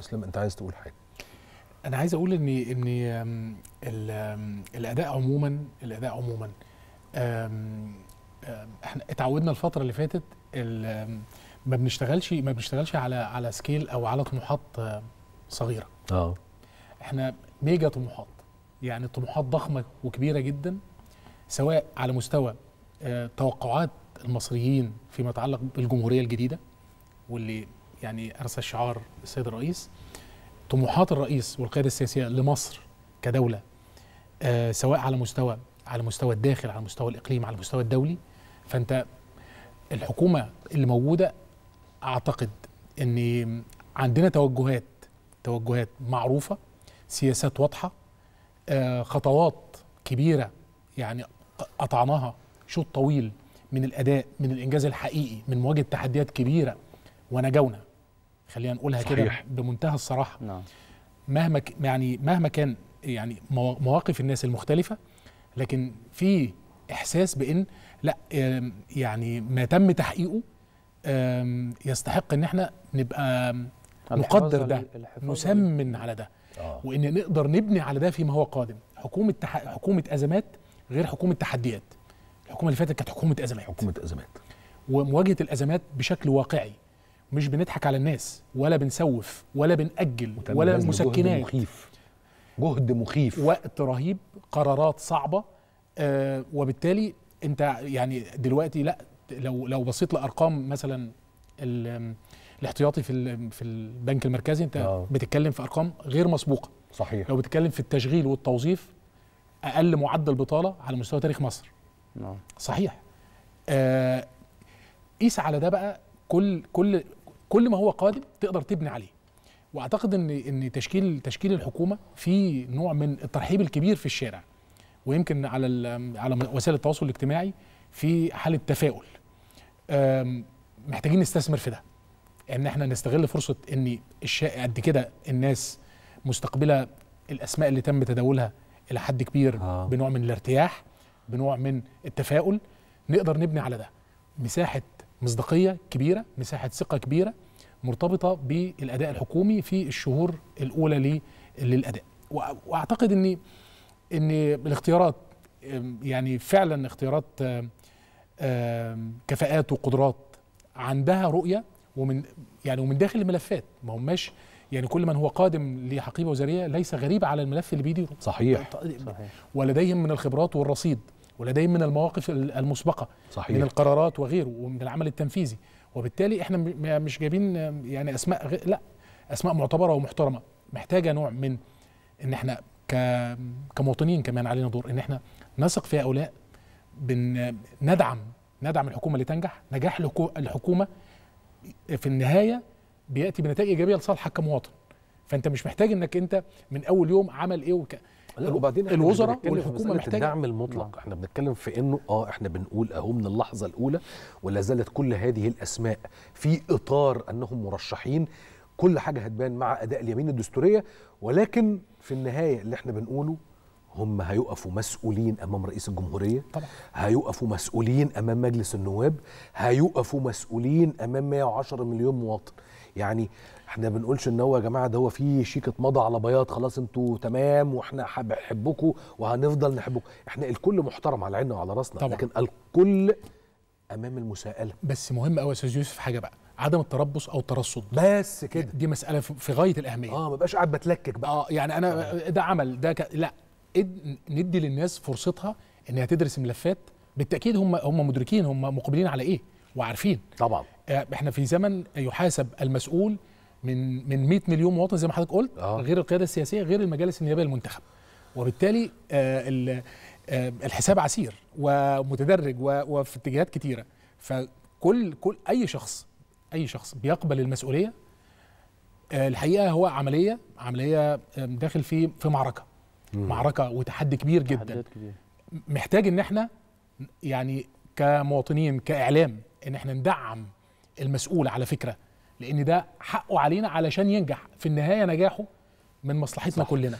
اسلام انت عايز تقول حاجه انا عايز اقول ان ان الاداء عموما الاداء عموما احنا اتعودنا الفتره اللي فاتت ما بنشتغلش ما بنشتغلش على على سكيل او على طموحات آه، صغيره اه احنا ميجا طموحات يعني طموحات ضخمه وكبيره جدا سواء على مستوى آه، توقعات المصريين فيما يتعلق بالجمهوريه الجديده واللي يعني ارسل شعار السيد الرئيس طموحات الرئيس والقياده السياسيه لمصر كدوله آه سواء على مستوى على مستوى الداخل على مستوى الاقليم على المستوى الدولي فانت الحكومه اللي موجوده اعتقد ان عندنا توجهات توجهات معروفه سياسات واضحه آه خطوات كبيره يعني قطعناها شوط طويل من الاداء من الانجاز الحقيقي من مواجهه تحديات كبيره ونجونا خلينا نقولها كده بمنتهى الصراحه نعم. مهما يعني مهما كان يعني مواقف الناس المختلفه لكن في احساس بان لا يعني ما تم تحقيقه يستحق ان احنا نبقى نقدر ده نسمن على ده آه. وان نقدر نبني على ده فيما هو قادم حكومه تح... حكومه ازمات غير حكومه تحديات الحكومه اللي فاتت كانت حكومه ازمات حكومه ازمات ومواجهه الازمات بشكل واقعي مش بنضحك على الناس ولا بنسوف ولا بنأجل ولا مسكنات جهد مخيف جهد مخيف وقت رهيب قرارات صعبة آه وبالتالي انت يعني دلوقتي لا لو لو بصيت لارقام مثلا الاحتياطي في في البنك المركزي انت أوه. بتتكلم في ارقام غير مسبوقه صحيح لو بتتكلم في التشغيل والتوظيف اقل معدل بطاله على مستوى تاريخ مصر نعم صحيح آه قيس على ده بقى كل كل كل ما هو قادم تقدر تبني عليه واعتقد ان ان تشكيل تشكيل الحكومه في نوع من الترحيب الكبير في الشارع ويمكن على على وسائل التواصل الاجتماعي في حاله تفاؤل محتاجين نستثمر في ده ان احنا نستغل فرصه ان قد كده الناس مستقبله الاسماء اللي تم تداولها الى حد كبير آه. بنوع من الارتياح بنوع من التفاؤل نقدر نبني على ده مساحه مصداقيه كبيره مساحه ثقه كبيره مرتبطه بالاداء الحكومي في الشهور الاولى للاداء واعتقد ان ان الاختيارات يعني فعلا اختيارات كفاءات وقدرات عندها رؤيه ومن يعني ومن داخل الملفات ما هماش يعني كل من هو قادم لحقيبه وزاريه ليس غريب على الملف اللي بيديره صحيح, صحيح. ولديهم من الخبرات والرصيد ولديهم من المواقف المسبقه صحيح. من القرارات وغيره ومن العمل التنفيذي وبالتالي احنا مش جايبين يعني اسماء لا اسماء معتبره ومحترمه محتاجه نوع من ان احنا كمواطنين كمان علينا دور ان احنا نثق في هؤلاء بن... ندعم ندعم الحكومه اللي تنجح نجاح الحكومه في النهايه بياتي بنتائج ايجابيه لصالحك كمواطن فانت مش محتاج انك انت من اول يوم عمل ايه وك... وبعدين الوزراء والحكومه محتاجه الدعم المطلق نعم. احنا بنتكلم في انه اه احنا بنقول اهو من اللحظه الاولى ولا زالت كل هذه الاسماء في اطار انهم مرشحين كل حاجه هتبان مع اداء اليمين الدستوريه ولكن في النهايه اللي احنا بنقوله هم هيقفوا مسؤولين امام رئيس الجمهوريه طبعا. هيقفوا مسؤولين امام مجلس النواب هيقفوا مسؤولين امام 110 مليون مواطن يعني احنا بنقولش ان هو يا جماعه ده هو في شيكه مضى على بياض خلاص انتوا تمام واحنا بنحبكم وهنفضل نحبكم احنا الكل محترم على عيننا وعلى راسنا طبعا. لكن الكل امام المساءله بس مهم قوي يا استاذ يوسف حاجه بقى عدم التربص او الترصد بس كده دي مساله في غايه الاهميه اه ما بقاش قاعد بتلكك بقى اه يعني انا آه. ده عمل ده ك... لا ندي للناس فرصتها انها تدرس ملفات بالتاكيد هم هم مدركين هم مقبلين على ايه وعارفين طبعا آه، احنا في زمن يحاسب المسؤول من من 100 مليون مواطن زي ما حضرتك قلت آه. غير القياده السياسيه غير المجالس النيابيه المنتخب وبالتالي آه، آه، الحساب عسير ومتدرج وفي اتجاهات كثيره فكل كل اي شخص اي شخص بيقبل المسؤوليه الحقيقه هو عمليه عمليه داخل في في معركه مم. معركه وتحدي كبير جدا كبير. محتاج ان احنا يعني كمواطنين كاعلام ان احنا ندعم المسؤول على فكره لان ده حقه علينا علشان ينجح في النهايه نجاحه من مصلحتنا صح. كلنا